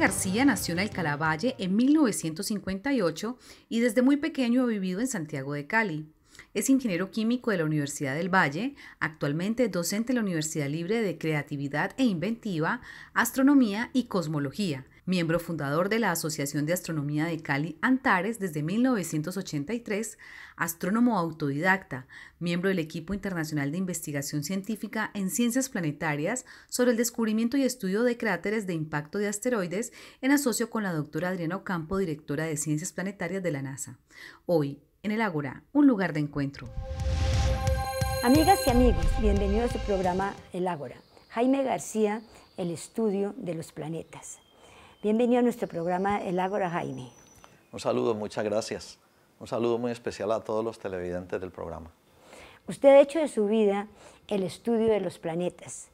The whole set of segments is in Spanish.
García nació en Alcalavalle en 1958 y desde muy pequeño ha vivido en Santiago de Cali. Es ingeniero químico de la Universidad del Valle, actualmente docente de la Universidad Libre de Creatividad e Inventiva, Astronomía y Cosmología miembro fundador de la Asociación de Astronomía de Cali Antares desde 1983, astrónomo autodidacta, miembro del equipo internacional de investigación científica en ciencias planetarias sobre el descubrimiento y estudio de cráteres de impacto de asteroides en asocio con la doctora Adriana Ocampo, directora de Ciencias Planetarias de la NASA. Hoy, en el Ágora, un lugar de encuentro. Amigas y amigos, bienvenidos a su programa El Ágora. Jaime García, el estudio de los planetas. Bienvenido a nuestro programa El Ágora Jaime. Un saludo, muchas gracias. Un saludo muy especial a todos los televidentes del programa. Usted ha hecho de su vida el estudio de los planetas.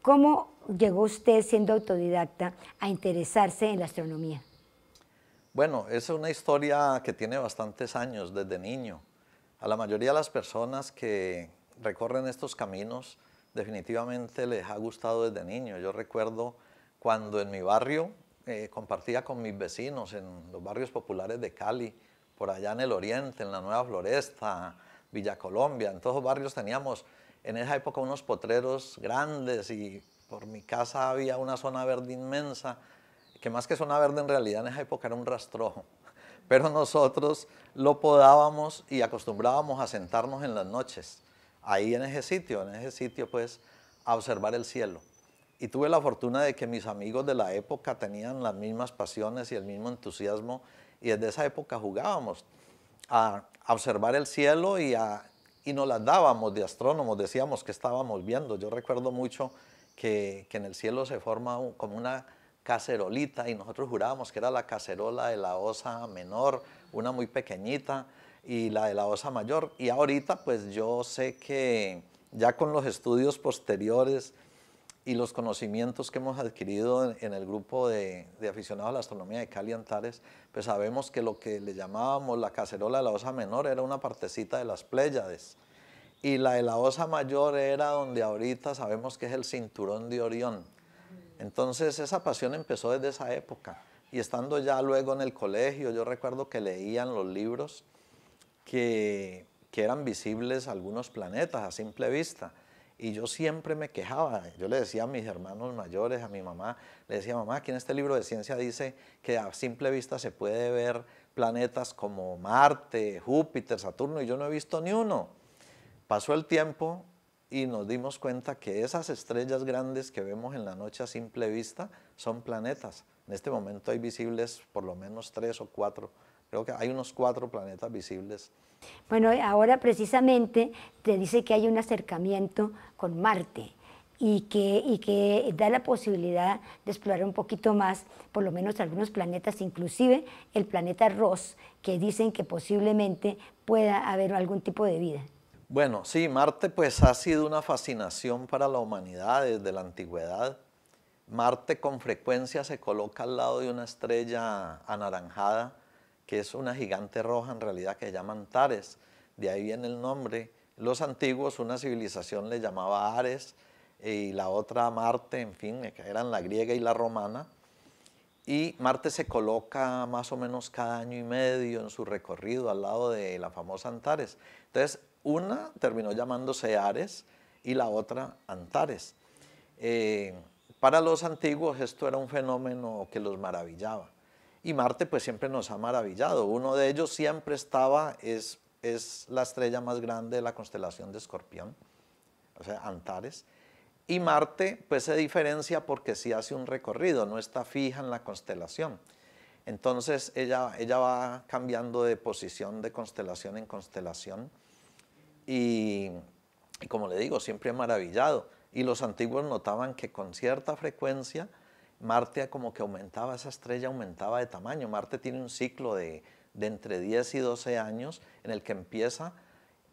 ¿Cómo llegó usted, siendo autodidacta, a interesarse en la astronomía? Bueno, es una historia que tiene bastantes años desde niño. A la mayoría de las personas que recorren estos caminos definitivamente les ha gustado desde niño. Yo recuerdo cuando en mi barrio eh, compartía con mis vecinos en los barrios populares de Cali, por allá en el oriente, en la Nueva Floresta, Villa Colombia, en todos los barrios teníamos en esa época unos potreros grandes y por mi casa había una zona verde inmensa, que más que zona verde en realidad en esa época era un rastrojo, pero nosotros lo podábamos y acostumbrábamos a sentarnos en las noches, ahí en ese sitio, en ese sitio pues a observar el cielo. Y tuve la fortuna de que mis amigos de la época tenían las mismas pasiones y el mismo entusiasmo y desde esa época jugábamos a, observar el cielo y, a, y nos las dábamos de astrónomos, decíamos que estábamos viendo. Yo recuerdo mucho que, en el cielo se forma como una cacerolita y nosotros jurábamos que era la cacerola de la osa menor, una muy pequeñita y la de la osa mayor. Y ahorita pues yo sé que ya con los estudios posteriores, y los conocimientos que hemos adquirido en, el grupo de, aficionados a la astronomía de Cali Antares, pues sabemos que lo que le llamábamos la cacerola de la osa menor era una partecita de las Pléyades. Y la de la osa mayor era donde ahorita sabemos que es el cinturón de Orión. Entonces esa pasión empezó desde esa época. Y estando ya luego en el colegio, yo recuerdo que leían los libros que eran visibles algunos planetas a simple vista y yo siempre me quejaba, yo le decía a mis hermanos mayores, a mi mamá, le decía, mamá, aquí en este libro de ciencia dice que a simple vista se puede ver planetas como Marte, Júpiter, Saturno, y yo no he visto ni uno. Pasó el tiempo y nos dimos cuenta que esas estrellas grandes que vemos en la noche a simple vista son planetas. En este momento hay visibles por lo menos tres o cuatro Creo que hay unos cuatro planetas visibles. Bueno, ahora precisamente te dice que hay un acercamiento con Marte y que, que da la posibilidad de explorar un poquito más, por lo menos algunos planetas, inclusive el planeta Ross, que dicen que posiblemente pueda haber algún tipo de vida. Bueno, sí, Marte pues ha sido una fascinación para la humanidad desde la antigüedad. Marte con frecuencia se coloca al lado de una estrella anaranjada que es una gigante roja en realidad que se llama Antares. De ahí viene el nombre. Los antiguos, una civilización le llamaba Ares eh, y la otra Marte, en fin, eh, eran la griega y la romana. Y Marte se coloca más o menos cada año y medio en su recorrido al lado de la famosa Antares. Entonces, una terminó llamándose Ares y la otra Antares. Eh, para los antiguos esto era un fenómeno que los maravillaba. Y Marte pues siempre nos ha maravillado. Uno de ellos siempre estaba, es, es la estrella más grande de la constelación de Escorpión, o sea, Antares. Y Marte pues se diferencia porque sí hace un recorrido, no está fija en la constelación. Entonces ella, ella va cambiando de posición de constelación en constelación. Y, como le digo, siempre ha maravillado. Y los antiguos notaban que con cierta frecuencia Marte como que aumentaba, esa estrella aumentaba de tamaño. Marte tiene un ciclo de, entre 10 y 12 años en el que empieza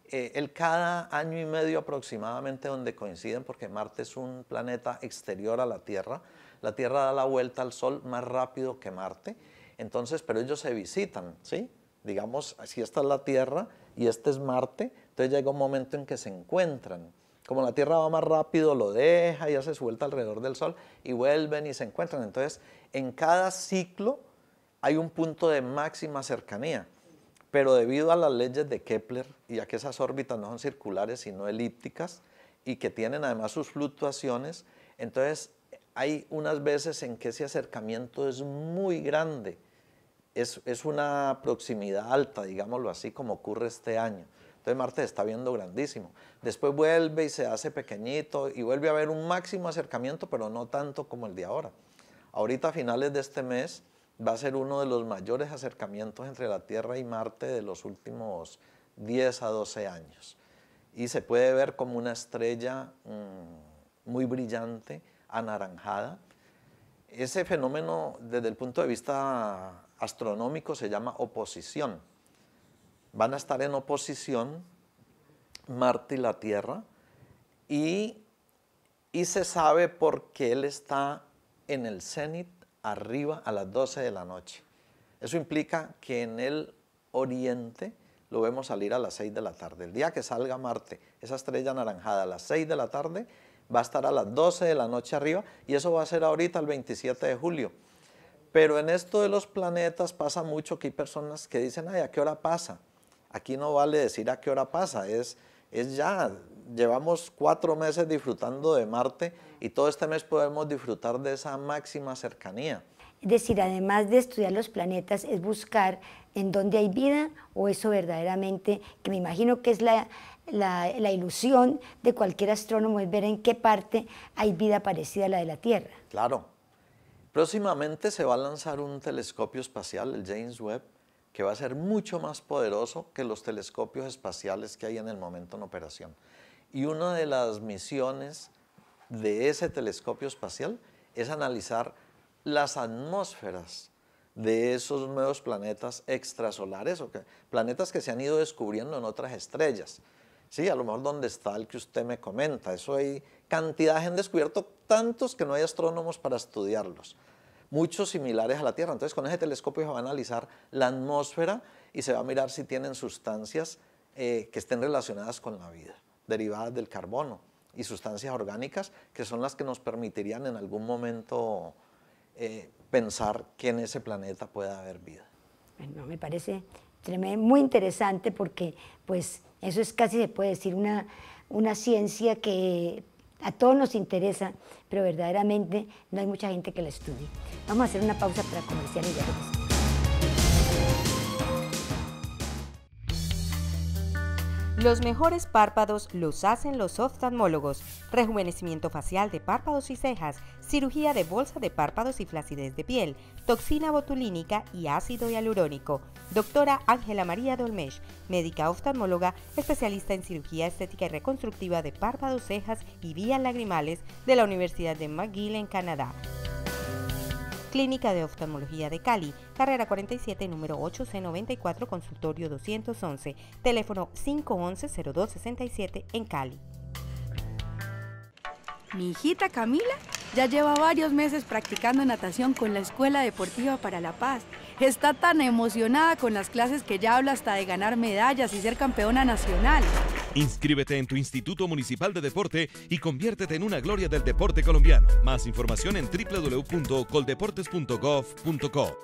el eh, cada año y medio aproximadamente donde coinciden, porque Marte es un planeta exterior a la Tierra. La Tierra da la vuelta al Sol más rápido que Marte. Entonces, pero ellos se visitan, ¿sí? Digamos, así está la Tierra y este es Marte. Entonces llega un momento en que se encuentran. Como la Tierra va más rápido, lo deja y hace suelta alrededor del Sol y vuelven y se encuentran. Entonces, en cada ciclo hay un punto de máxima cercanía, pero debido a las leyes de Kepler y a que esas órbitas no son circulares sino elípticas y que tienen además sus fluctuaciones, entonces hay unas veces en que ese acercamiento es muy grande, es una proximidad alta, digámoslo así, como ocurre este año. Entonces Marte está viendo grandísimo. Después vuelve y se hace pequeñito y vuelve a haber un máximo acercamiento, pero no tanto como el de ahora. Ahorita a finales de este mes va a ser uno de los mayores acercamientos entre la Tierra y Marte de los últimos 10 a 12 años. Y se puede ver como una estrella mm, muy brillante, anaranjada. Ese fenómeno desde el punto de vista astronómico se llama oposición van a estar en oposición Marte y la Tierra y, se sabe por qué él está en el cenit arriba a las 12 de la noche. Eso implica que en el oriente lo vemos salir a las 6 de la tarde. El día que salga Marte, esa estrella anaranjada a las 6 de la tarde, va a estar a las 12 de la noche arriba y eso va a ser ahorita el 27 de julio. Pero en esto de los planetas pasa mucho que hay personas que dicen, ay, ¿a qué hora pasa? Aquí no vale decir a qué hora pasa, es, es ya. Llevamos cuatro meses disfrutando de Marte y todo este mes podemos disfrutar de esa máxima cercanía. Es decir, además de estudiar los planetas, es buscar en dónde hay vida o eso verdaderamente, que me imagino que es la, la, la, ilusión de cualquier astrónomo, es ver en qué parte hay vida parecida a la de la Tierra. Claro. Próximamente se va a lanzar un telescopio espacial, el James Webb, que va a ser mucho más poderoso que los telescopios espaciales que hay en el momento en operación. Y una de las misiones de ese telescopio espacial es analizar las atmósferas de esos nuevos planetas extrasolares, planetas que se han ido descubriendo en otras estrellas. Sí, a lo mejor donde está el que usted me comenta. Eso hay cantidad, han descubierto tantos que no hay astrónomos para estudiarlos muchos similares a la Tierra. Entonces con ese telescopio se va a analizar la atmósfera y se va a mirar si tienen sustancias eh, que estén relacionadas con la vida, derivadas del carbono y sustancias orgánicas que son las que nos permitirían en algún momento eh, pensar que en ese planeta pueda haber vida. Bueno, me parece muy interesante porque pues eso es casi se puede decir una, una ciencia que a todos nos interesa, pero verdaderamente no hay mucha gente que la estudie. Vamos a hacer una pausa para comercializar. Los mejores párpados los hacen los oftalmólogos. Rejuvenecimiento facial de párpados y cejas, cirugía de bolsa de párpados y flacidez de piel, toxina botulínica y ácido hialurónico. Doctora Ángela María Dolmesh, médica oftalmóloga, especialista en cirugía estética y reconstructiva de párpados, cejas y vías lagrimales de la Universidad de McGill en Canadá. Clínica de Oftalmología de Cali, carrera 47, número 8C94, consultorio 211, teléfono 511-0267 en Cali. Mi hijita Camila ya lleva varios meses practicando natación con la Escuela Deportiva para la Paz. Está tan emocionada con las clases que ya habla hasta de ganar medallas y ser campeona nacional. Inscríbete en tu Instituto Municipal de Deporte y conviértete en una gloria del deporte colombiano. Más información en www.coldeportes.gov.co.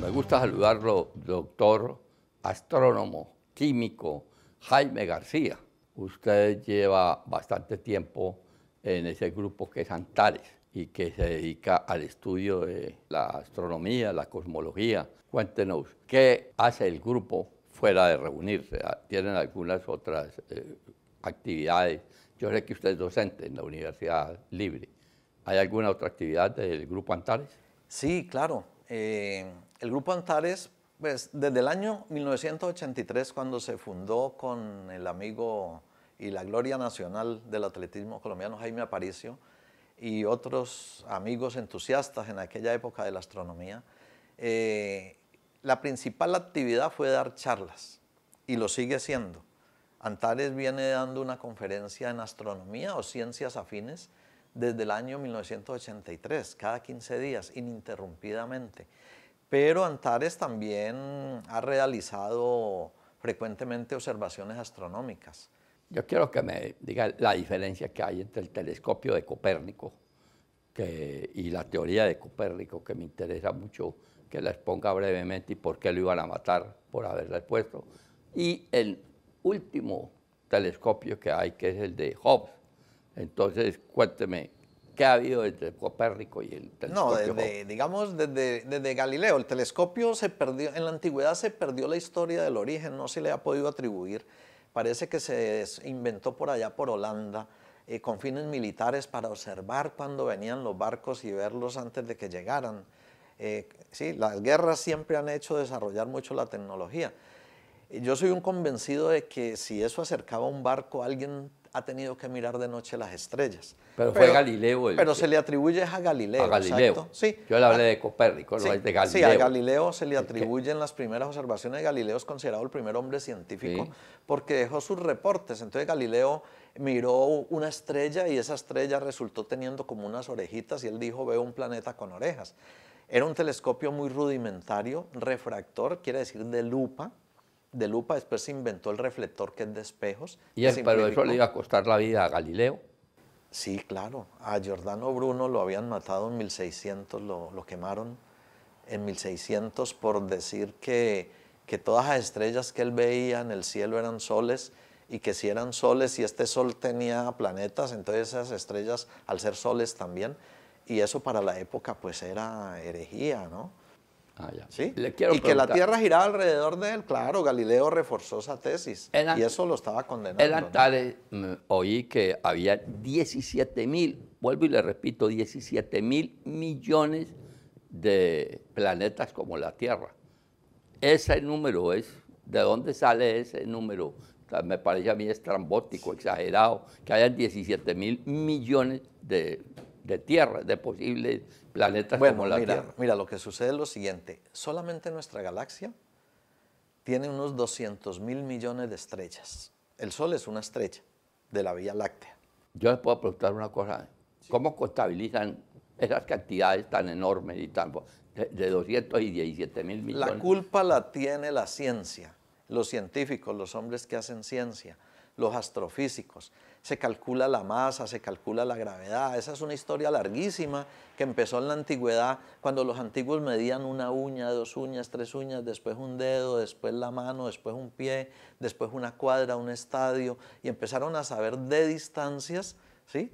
Me gusta saludarlo, doctor, astrónomo, químico, Jaime García usted lleva bastante tiempo en ese grupo que es Antares y que se dedica al estudio de la astronomía, la cosmología. Cuéntenos, ¿qué hace el grupo fuera de reunirse? Ah, ¿Tienen algunas otras eh, actividades? Yo sé que usted es docente en la Universidad Libre. ¿Hay alguna otra actividad del Grupo Antares? Sí, claro. Eh, el Grupo Antares pues, desde el año 1983, cuando se fundó con el amigo y la gloria nacional del atletismo colombiano Jaime Aparicio y otros amigos entusiastas en aquella época de la astronomía, eh, la principal actividad fue dar charlas y lo sigue siendo. Antares viene dando una conferencia en astronomía o ciencias afines desde el año 1983, cada 15 días, ininterrumpidamente. Pero Antares también ha realizado frecuentemente observaciones astronómicas. Yo quiero que me diga la diferencia que hay entre el telescopio de Copérnico y la teoría de Copérnico, que me interesa mucho que la exponga brevemente y por qué lo iban a matar por haberla expuesto. Y el último telescopio que hay, que es el de Hobbes. Entonces, cuénteme ¿Qué ha habido entre Copérnico y el telescopio. No, digamos, desde, Galileo. El telescopio se perdió, en la antigüedad se perdió la historia del origen, no se le ha podido atribuir. Parece que se inventó por allá, por Holanda, eh, con fines militares para observar cuando venían los barcos y verlos antes de que llegaran. Eh, sí, las guerras siempre han hecho desarrollar mucho la tecnología. Yo soy un convencido de que si eso acercaba a un barco, alguien ha tenido que mirar de noche las estrellas. Pero, fue Galileo. El, pero se le atribuye a Galileo. A Galileo. Sí. Yo le hablé ah, de Copérnico, no de Galileo. Sí, a Galileo se le atribuyen las primeras observaciones. Galileo es considerado el primer hombre científico porque dejó sus reportes. Entonces Galileo miró una estrella y esa estrella resultó teniendo como unas orejitas y él dijo, veo un planeta con orejas. Era un telescopio muy rudimentario, refractor, quiere decir de lupa, de lupa, después se inventó el reflector que es de espejos. Y pero eso le iba a costar la vida a Galileo. Sí, claro. A Giordano Bruno lo habían matado en 1600, lo, lo quemaron en 1600 por decir que, que, todas las estrellas que él veía en el cielo eran soles y que si eran soles y este sol tenía planetas, entonces esas estrellas al ser soles también, y eso para la época pues era herejía, ¿no? Ah, y que la Tierra giraba alrededor de él, claro, Galileo reforzó esa tesis y eso lo estaba condenando. El mm, oí que había 17 mil, vuelvo y le repito, 17 mil millones de planetas como la Tierra. Ese número es, ¿de dónde sale ese número? me parece a mí estrambótico, exagerado, que haya 17 mil millones de, de tierras, de posibles planetas bueno, como la mira, Tierra. Mira, lo que sucede es lo siguiente. Solamente nuestra galaxia tiene unos 200 mil millones de estrellas. El Sol es una estrella de la Vía Láctea. Yo les puedo preguntar una cosa. ¿Cómo contabilizan esas cantidades tan enormes y tan... de, de 217 mil millones? La culpa la tiene la ciencia, los científicos, los hombres que hacen ciencia los astrofísicos. Se calcula la masa, se calcula la gravedad. Esa es una historia larguísima que empezó en la antigüedad cuando los antiguos medían una uña, dos uñas, tres uñas, después un dedo, después la mano, después un pie, después una cuadra, un estadio y empezaron a saber de distancias, ¿sí?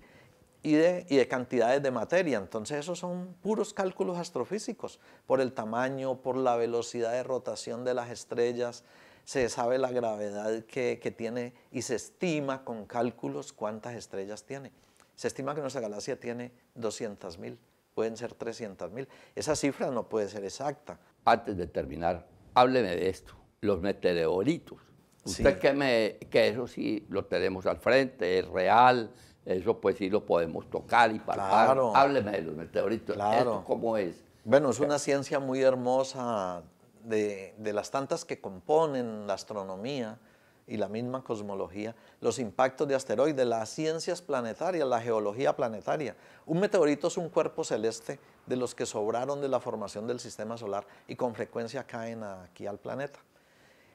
Y de, y de, cantidades de materia. Entonces esos son puros cálculos astrofísicos, por el tamaño, por la velocidad de rotación de las estrellas, se sabe la gravedad que, tiene y se estima con cálculos cuántas estrellas tiene. Se estima que nuestra galaxia tiene 200.000, pueden ser 300.000. Esa cifra no puede ser exacta. Antes de terminar, hábleme de esto, los meteoritos. Usted que, eso sí lo tenemos al frente, es real, eso pues sí lo podemos tocar y palpar. Hábleme de los meteoritos, ¿cómo es? Bueno, es una ciencia muy hermosa, de, las tantas que componen la astronomía y la misma cosmología, los impactos de asteroides, las ciencias planetarias, la geología planetaria. Un meteorito es un cuerpo celeste de los que sobraron de la formación del sistema solar y con frecuencia caen aquí al planeta.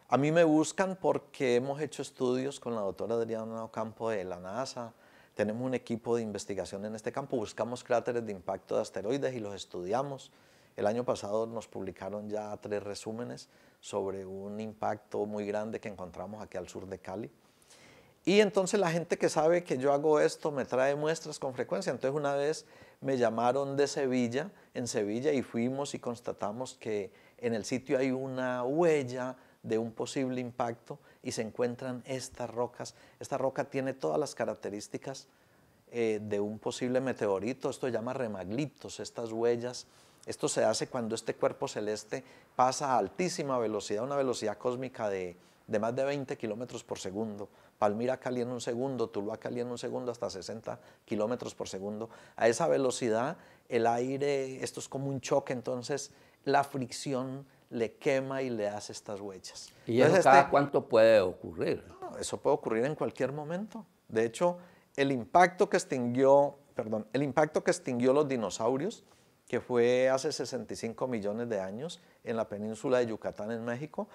A mí me buscan porque hemos hecho estudios con la doctora Adriana Ocampo de la NASA, tenemos un equipo de investigación en este campo, buscamos cráteres de impacto de asteroides y los estudiamos. El año pasado nos publicaron ya tres resúmenes sobre un impacto muy grande que encontramos aquí al sur de Cali. Y entonces la gente que sabe que yo hago esto me trae muestras con frecuencia. Entonces una vez me llamaron de Sevilla, en Sevilla, y fuimos y constatamos que en el sitio hay una huella de un posible impacto y se encuentran estas rocas. Esta roca tiene todas las características eh, de un posible meteorito. Esto se llama remaglitos, estas huellas esto se hace cuando este cuerpo celeste pasa a altísima velocidad, una velocidad cósmica de, más de 20 kilómetros por segundo. Palmira Cali en un segundo, Tuluá Cali en un segundo, hasta 60 kilómetros por segundo. A esa velocidad, el aire, esto es como un choque, entonces la fricción le quema y le hace estas huellas. ¿Y eso este cada cuánto puede ocurrir? eso puede ocurrir en cualquier momento. De hecho, el impacto que extinguió, perdón, el impacto que extinguió los dinosaurios que fue hace 65 millones de años en la península de Yucatán, en México,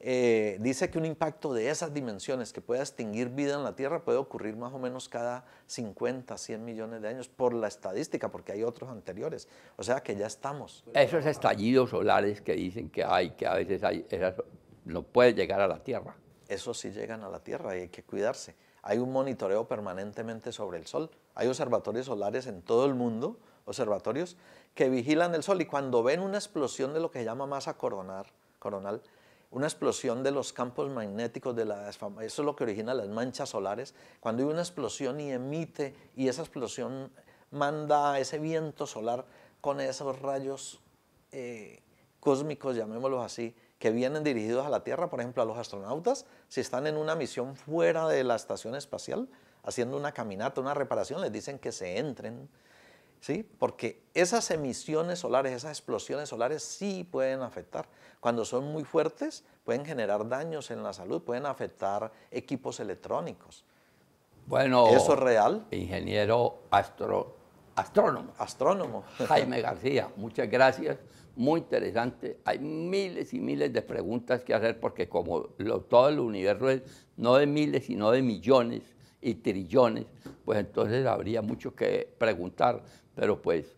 eh, dice que un impacto de esas dimensiones que pueda extinguir vida en la Tierra puede ocurrir más o menos cada 50, 100 millones de años por la estadística, porque hay otros anteriores. O sea que ya estamos. Esos estallidos solares que dicen que hay, que a veces hay, no pueden llegar a la Tierra. Eso sí llegan a la Tierra y hay que cuidarse. Hay un monitoreo permanentemente sobre el Sol. Hay observatorios solares en todo el mundo, observatorios que vigilan el sol y cuando ven una explosión de lo que se llama masa coronar, coronal, una explosión de los campos magnéticos, de la, eso es lo que origina las manchas solares, cuando hay una explosión y emite, y esa explosión manda ese viento solar con esos rayos eh, cósmicos, llamémoslos así, que vienen dirigidos a la Tierra, por ejemplo, a los astronautas, si están en una misión fuera de la estación espacial, haciendo una caminata, una reparación, les dicen que se entren ¿sí? Porque esas emisiones solares, esas explosiones solares sí pueden afectar. Cuando son muy fuertes, pueden generar daños en la salud, pueden afectar equipos electrónicos. Bueno, ¿eso real? Ingeniero astro, astrónomo. Astrónomo. Jaime García, muchas gracias. Muy interesante. Hay miles y miles de preguntas que hacer porque como todo el universo es no de miles, sino de millones y trillones, pues entonces habría mucho que preguntar. Pero pues,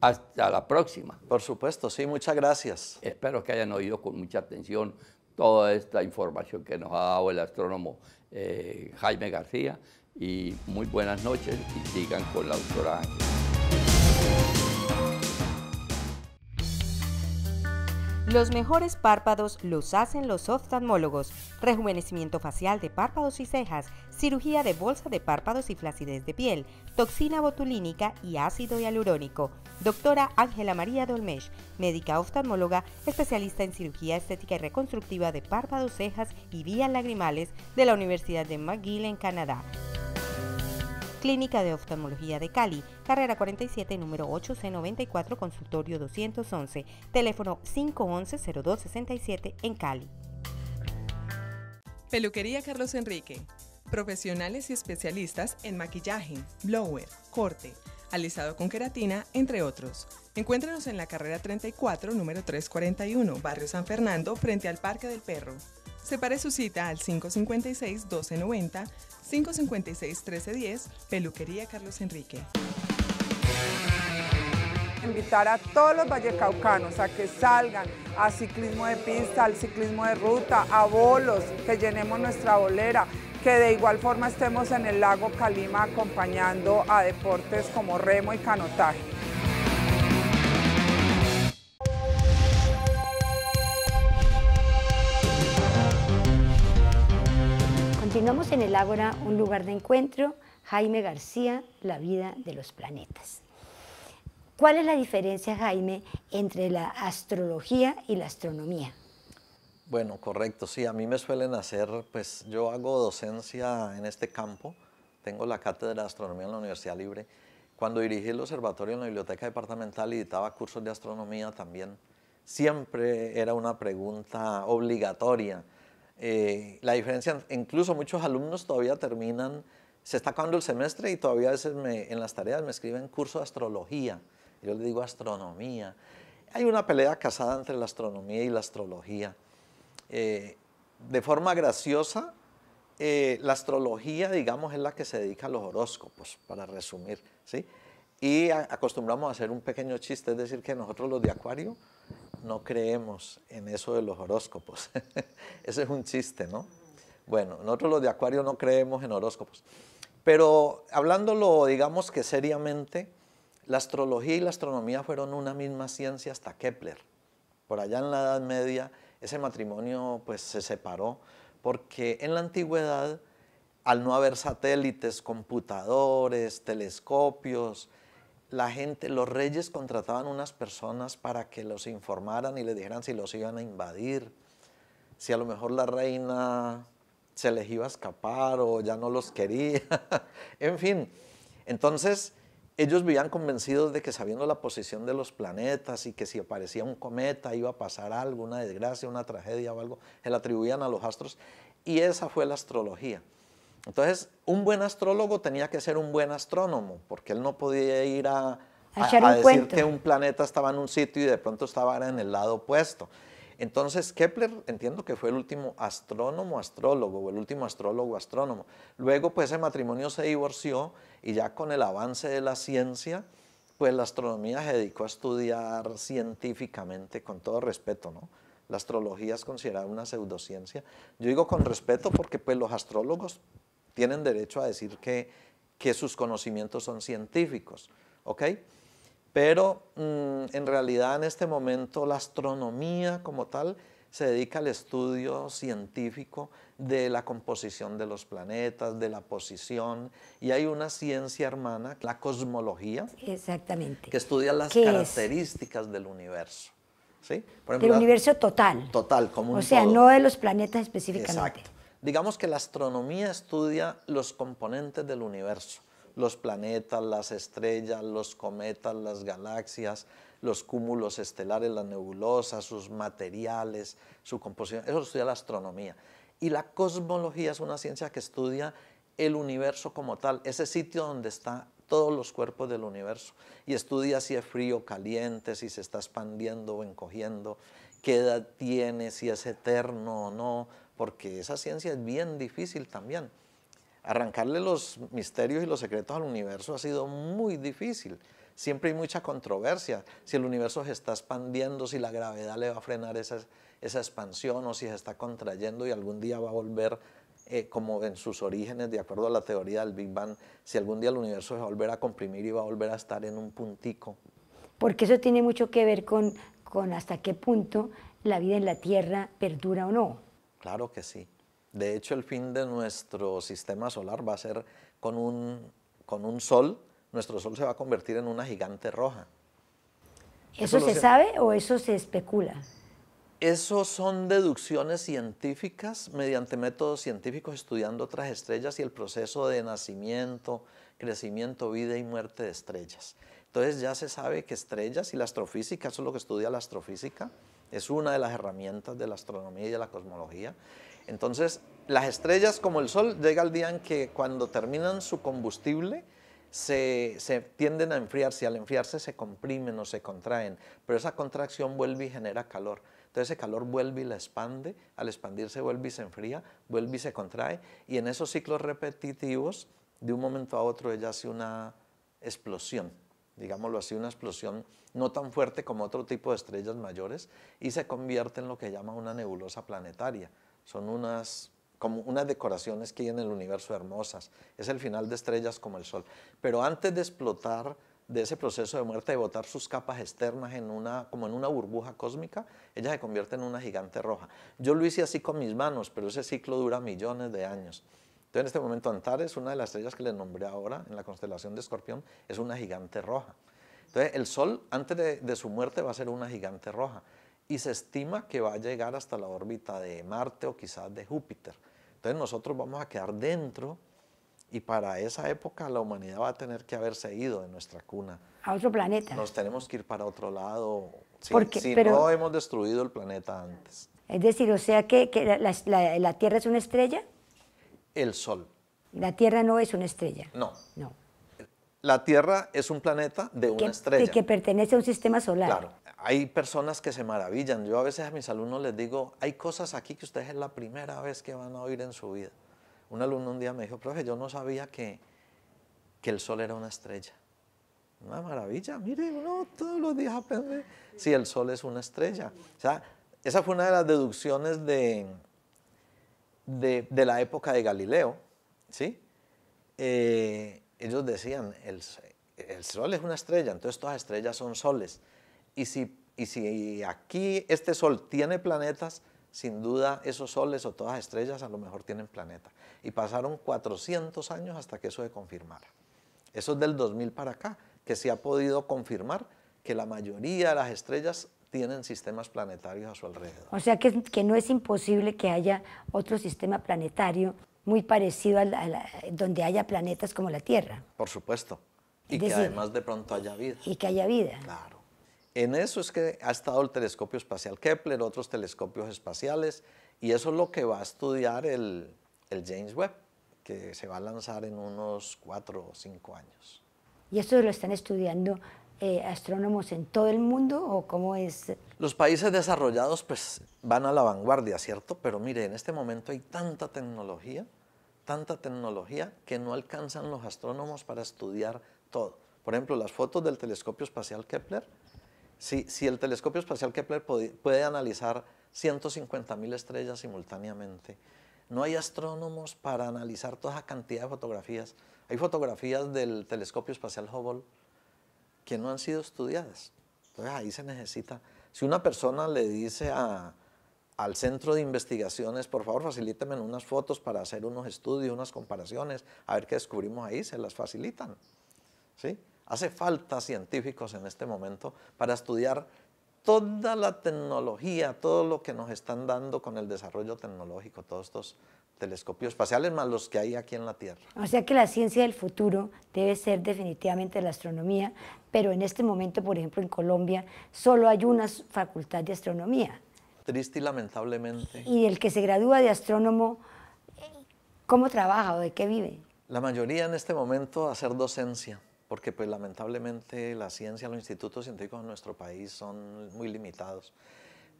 hasta la próxima. Por supuesto, sí, muchas gracias. Espero que hayan oído con mucha atención toda esta información que nos ha dado el astrónomo eh, Jaime García y muy buenas noches y sigan con la doctora Ángela. Los mejores párpados los hacen los oftalmólogos. Rejuvenecimiento facial de párpados y cejas, cirugía de bolsa de párpados y flacidez de piel, toxina botulínica y ácido hialurónico. Doctora Ángela María Dolmesh, médica oftalmóloga, especialista en cirugía estética y reconstructiva de párpados, cejas y vías lagrimales de la Universidad de McGill en Canadá. Clínica de Oftalmología de Cali, carrera 47, número 8C94, consultorio 211, teléfono 511-0267 en Cali. Peluquería Carlos Enrique. Profesionales y especialistas en maquillaje, blower, corte, alisado con queratina, entre otros. Encuéntranos en la carrera 34, número 341, Barrio San Fernando, frente al Parque del Perro. Separe su cita al 556-1290 556-1310, Peluquería Carlos Enrique. Invitar a todos los vallecaucanos a que salgan a ciclismo de pista, al ciclismo de ruta, a bolos, que llenemos nuestra bolera, que de igual forma estemos en el lago Calima acompañando a deportes como remo y canotaje. en el Ágora, un lugar de encuentro. Jaime García, La vida de los planetas. ¿Cuál es la diferencia, Jaime, entre la astrología y la astronomía? Bueno, correcto, sí, a mí me suelen hacer, pues yo hago docencia en este campo, tengo la cátedra de astronomía en la Universidad Libre. Cuando dirigí el observatorio en la biblioteca departamental y editaba cursos de astronomía también, siempre era una pregunta obligatoria eh, la diferencia, incluso muchos alumnos todavía terminan, se está acabando el semestre y todavía a en las tareas me escriben curso de astrología. Yo le digo astronomía. Hay una pelea casada entre la astronomía y la astrología. Eh, de forma graciosa, eh, la astrología, digamos, es la que se dedica a los horóscopos, para resumir, ¿sí? Y acostumbramos a hacer un pequeño chiste, es decir, que nosotros los de Acuario no creemos en eso de los horóscopos. Ese es un chiste, ¿no? Bueno, nosotros los de Acuario no creemos en horóscopos. Pero hablándolo, digamos que seriamente, la astrología y la astronomía fueron una misma ciencia hasta Kepler. Por allá en la Edad Media ese matrimonio pues se separó porque en la antigüedad al no haber satélites, computadores, telescopios, la gente, los reyes contrataban unas personas para que los informaran y le dijeran si los iban a invadir, si a lo mejor la reina se les iba a escapar o ya no los quería, en fin. Entonces, ellos vivían convencidos de que sabiendo la posición de los planetas y que si aparecía un cometa iba a pasar algo, una desgracia, una tragedia o algo, se la atribuían a los astros. Y esa fue la astrología. Entonces, un buen astrólogo tenía que ser un buen astrónomo, porque él no podía ir a, decir que un planeta estaba en un sitio y de pronto estaba en el lado opuesto. Entonces, Kepler entiendo que fue el último astrónomo astrólogo, o el último astrólogo astrónomo. Luego, pues ese matrimonio se divorció y ya con el avance de la ciencia, pues la astronomía se dedicó a estudiar científicamente, con todo respeto, ¿no? La astrología es considerada una pseudociencia. Yo digo con respeto porque pues los astrólogos tienen derecho a decir que, que sus conocimientos son científicos, ¿ok? Pero mm, en realidad en este momento la astronomía como tal se dedica al estudio científico de la composición de los planetas, de la posición, y hay una ciencia hermana, la cosmología, Exactamente. que estudia las características del universo. ¿sí? Por ejemplo, del universo total. Total, como un O sea, no de los planetas específicamente. Digamos que la astronomía estudia los componentes del universo, los planetas, las estrellas, los cometas, las galaxias, los cúmulos estelares, las nebulosas, sus materiales, su composición. Eso estudia la astronomía. Y la cosmología es una ciencia que estudia el universo como tal, ese sitio donde están todos los cuerpos del universo y estudia si es frío, caliente, si se está expandiendo o encogiendo, qué edad tiene, si es eterno o no, porque esa ciencia es bien difícil también. Arrancarle los misterios y los secretos al universo ha sido muy difícil. Siempre hay mucha controversia. Si el universo se está expandiendo, si la gravedad le va a frenar esa, esa expansión o si se está contrayendo y algún día va a volver eh, como en sus orígenes, de acuerdo a la teoría del Big Bang, si algún día el universo se va a volver a comprimir y va a volver a estar en un puntico. Porque eso tiene mucho que ver con, con hasta qué punto la vida en la Tierra perdura o no. Claro que sí. De hecho, el fin de nuestro sistema solar va a ser con un, sol, nuestro sol se va a convertir en una gigante roja. ¿Eso, se sabe o eso se especula? Eso son deducciones científicas mediante métodos científicos estudiando otras estrellas y el proceso de nacimiento, crecimiento, vida y muerte de estrellas. Entonces ya se sabe que estrellas y la astrofísica, eso es lo que estudia la astrofísica, es una de las herramientas de la astronomía y de la cosmología. Entonces, las estrellas como el Sol llega el día en que cuando terminan su combustible, se, tienden a enfriarse y al enfriarse se comprimen o se contraen, pero esa contracción vuelve y genera calor. Entonces ese calor vuelve y la expande, al expandirse vuelve y se enfría, vuelve y se contrae, y en esos ciclos repetitivos, de un momento a otro ella hace una explosión digámoslo así, una explosión no tan fuerte como otro tipo de estrellas mayores y se convierte en lo que llama una nebulosa planetaria. Son unas como unas decoraciones que hay en el universo hermosas. Es el final de estrellas como el Sol. Pero antes de explotar de ese proceso de muerte, y botar sus capas externas como en una burbuja cósmica, ella se convierte en una gigante roja. Yo lo hice así con mis manos, pero ese ciclo dura millones de años. Entonces, en este momento, Antares, una de las estrellas que le nombré ahora en la constelación de Escorpión, es una gigante roja. Entonces, el Sol, antes de, su muerte, va a ser una gigante roja y se estima que va a llegar hasta la órbita de Marte o quizás de Júpiter. Entonces, nosotros vamos a quedar dentro y para esa época la humanidad va a tener que haberse ido de nuestra cuna. A otro planeta. Nos tenemos que ir para otro lado. Si, Porque, si no hemos destruido el planeta antes. Es decir, o sea que, la, la, Tierra es una estrella el Sol. La Tierra no es una estrella. No. No. La Tierra es un planeta de una estrella estrella. Que pertenece a un sistema solar. Claro. Hay personas que se maravillan. Yo a veces a mis alumnos les digo, hay cosas aquí que ustedes es la primera vez que van a oír en su vida. Un alumno un día me dijo, profe, yo no sabía que, que el Sol era una estrella. Una maravilla, mire, uno todos los días aprende si el Sol es una estrella. O sea, esa fue una de las deducciones de, de, la época de Galileo, ¿sí? Eh, ellos decían, el, sol es una estrella, entonces todas las estrellas son soles. Y si, y si aquí este sol tiene planetas, sin duda esos soles o todas las estrellas a lo mejor tienen planetas. Y pasaron 400 años hasta que eso se confirmara. Eso es del 2000 para acá, que se ha podido confirmar que la mayoría de las estrellas tienen sistemas planetarios a su alrededor. O sea que, que no es imposible que haya otro sistema planetario muy parecido a, donde haya planetas como la Tierra. Por supuesto. Y que además de pronto haya vida. Y que haya vida. Claro. En eso es que ha estado el telescopio espacial Kepler, otros telescopios espaciales, y eso es lo que va a estudiar el, el James Webb, que se va a lanzar en unos cuatro o cinco años. Y eso lo están estudiando eh, astrónomos en todo el mundo o cómo es? Los países desarrollados pues van a la vanguardia, ¿cierto? Pero mire, en este momento hay tanta tecnología, tanta tecnología que no alcanzan los astrónomos para estudiar todo. Por ejemplo, las fotos del telescopio espacial Kepler, si, si el telescopio espacial Kepler puede, puede analizar 150.000 estrellas simultáneamente, no hay astrónomos para analizar toda esa cantidad de fotografías. Hay fotografías del telescopio espacial Hubble que no han sido estudiadas. Entonces ahí se necesita, si una persona le dice al centro de investigaciones, por favor facilítenme unas fotos para hacer unos estudios, unas comparaciones, a ver qué descubrimos ahí, se las facilitan. ¿sí? Hace falta científicos en este momento para estudiar toda la tecnología, todo lo que nos están dando con el desarrollo tecnológico, todos estos telescopios espaciales más los que hay aquí en la Tierra. O sea que la ciencia del futuro debe ser definitivamente la astronomía, pero en este momento, por ejemplo, en Colombia solo hay una facultad de astronomía. Triste y lamentablemente. Y el que se gradúa de astrónomo, ¿cómo trabaja o de qué vive? La mayoría en este momento hacer docencia, porque pues lamentablemente la ciencia, los institutos científicos en nuestro país son muy limitados.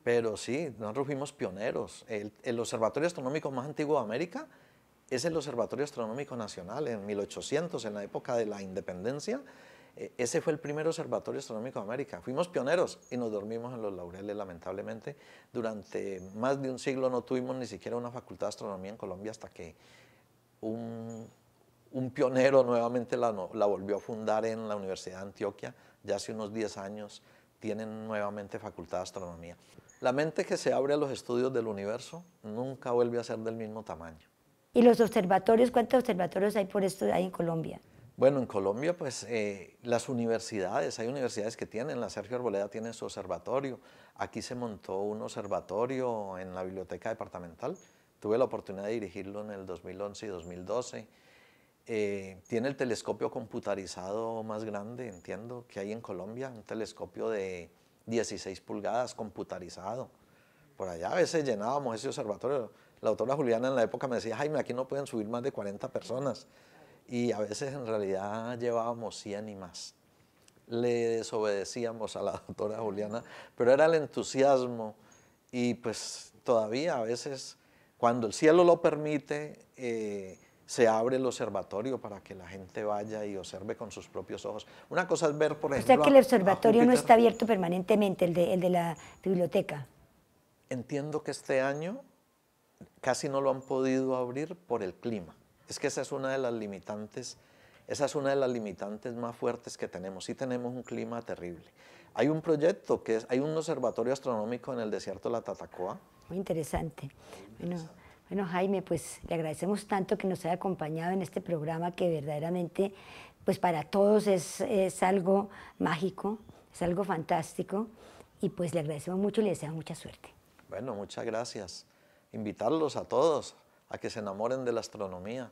Pero sí, nosotros fuimos pioneros. El, observatorio astronómico más antiguo de América es el Observatorio Astronómico Nacional en 1800, en la época de la independencia. E, ese fue el primer observatorio astronómico de América. Fuimos pioneros y nos dormimos en los laureles, lamentablemente. Durante más de un siglo no tuvimos ni siquiera una facultad de astronomía en Colombia hasta que un, pionero nuevamente la, la volvió a fundar en la Universidad de Antioquia, ya hace unos 10 años tienen nuevamente facultad de astronomía. La mente que se abre a los estudios del universo nunca vuelve a ser del mismo tamaño. ¿Y los observatorios? ¿Cuántos observatorios hay por esto en Colombia? Bueno, en Colombia, pues eh, las universidades, hay universidades que tienen, la Sergio Arboleda tiene su observatorio, aquí se montó un observatorio en la biblioteca departamental, tuve la oportunidad de dirigirlo en el 2011 y 2012, eh, tiene el telescopio computarizado más grande, entiendo, que hay en Colombia, un telescopio de 16 pulgadas, computarizado. Por allá a veces llenábamos ese observatorio. La doctora Juliana en la época me decía, Jaime, aquí no pueden subir más de 40 personas. Y a veces en realidad llevábamos 100 y más. Le desobedecíamos a la doctora Juliana, pero era el entusiasmo y pues todavía a veces, cuando el cielo lo permite, eh, se abre el observatorio para que la gente vaya y observe con sus propios ojos. Una cosa es ver, por ejemplo... O sea que el observatorio no está abierto permanentemente, el de, el de la biblioteca. Entiendo que este año casi no lo han podido abrir por el clima. Es que esa es una de las limitantes, esa es una de las limitantes más fuertes que tenemos. Sí tenemos un clima terrible. Hay un proyecto que es, hay un observatorio astronómico en el desierto de la Tatacoa. Muy interesante. Muy interesante. Bueno, Jaime, pues le agradecemos tanto que nos haya acompañado en este programa que verdaderamente, pues para todos es, algo mágico, es algo fantástico y pues le agradecemos mucho y le deseamos mucha suerte. Bueno, muchas gracias. Invitarlos a todos a que se enamoren de la astronomía.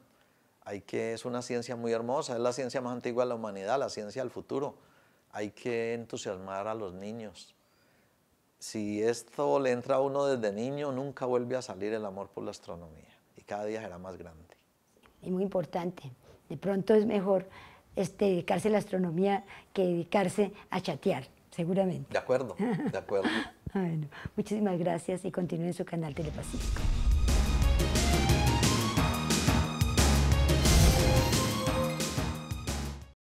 Hay que, es una ciencia muy hermosa, es la ciencia más antigua de la humanidad, la ciencia del futuro. Hay que entusiasmar a los niños si esto le entra a uno desde niño, nunca vuelve a salir el amor por la astronomía y cada día será más grande. Y muy importante. De pronto es mejor este, dedicarse a la astronomía que dedicarse a chatear, seguramente. De acuerdo, de acuerdo. bueno, muchísimas gracias y continúen su canal Telepacífico.